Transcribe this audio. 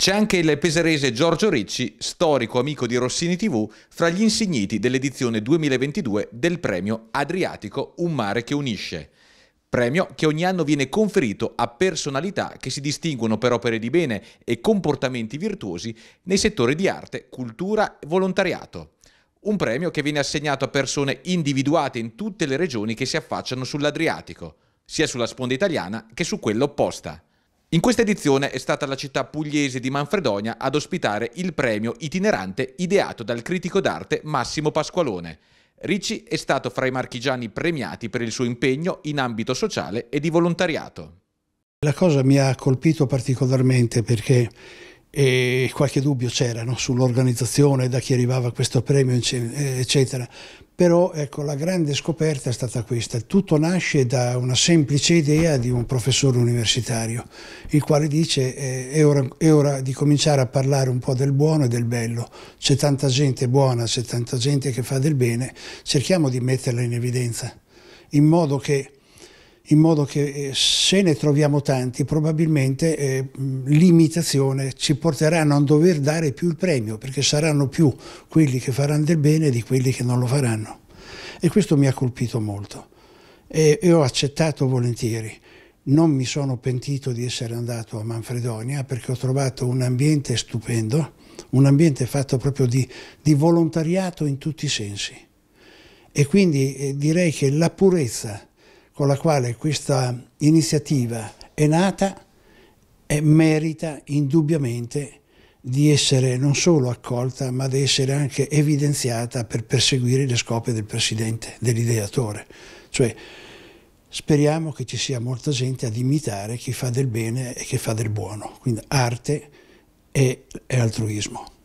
C'è anche il peserese Giorgio Ricci, storico amico di Rossini TV, fra gli insigniti dell'edizione 2022 del premio Adriatico Un mare che unisce. Premio che ogni anno viene conferito a personalità che si distinguono per opere di bene e comportamenti virtuosi nei settori di arte, cultura e volontariato. Un premio che viene assegnato a persone individuate in tutte le regioni che si affacciano sull'Adriatico, sia sulla sponda italiana che su quella opposta. In questa edizione è stata la città pugliese di Manfredonia ad ospitare il premio itinerante ideato dal critico d'arte Massimo Pasqualone. Ricci è stato fra i marchigiani premiati per il suo impegno in ambito sociale e di volontariato. La cosa mi ha colpito particolarmente perché e qualche dubbio c'era no? sull'organizzazione, da chi arrivava questo premio, eccetera. Però ecco, la grande scoperta è stata questa. Tutto nasce da una semplice idea di un professore universitario, il quale dice eh, è, ora, è ora di cominciare a parlare un po' del buono e del bello. C'è tanta gente buona, c'è tanta gente che fa del bene, cerchiamo di metterla in evidenza, in modo che in modo che eh, se ne troviamo tanti probabilmente eh, l'imitazione ci porterà a non dover dare più il premio perché saranno più quelli che faranno del bene di quelli che non lo faranno e questo mi ha colpito molto e, e ho accettato volentieri non mi sono pentito di essere andato a Manfredonia perché ho trovato un ambiente stupendo un ambiente fatto proprio di, di volontariato in tutti i sensi e quindi eh, direi che la purezza con la quale questa iniziativa è nata e merita indubbiamente di essere non solo accolta ma di essere anche evidenziata per perseguire le scopi del Presidente, dell'ideatore. Cioè, speriamo che ci sia molta gente ad imitare chi fa del bene e chi fa del buono, quindi arte e altruismo.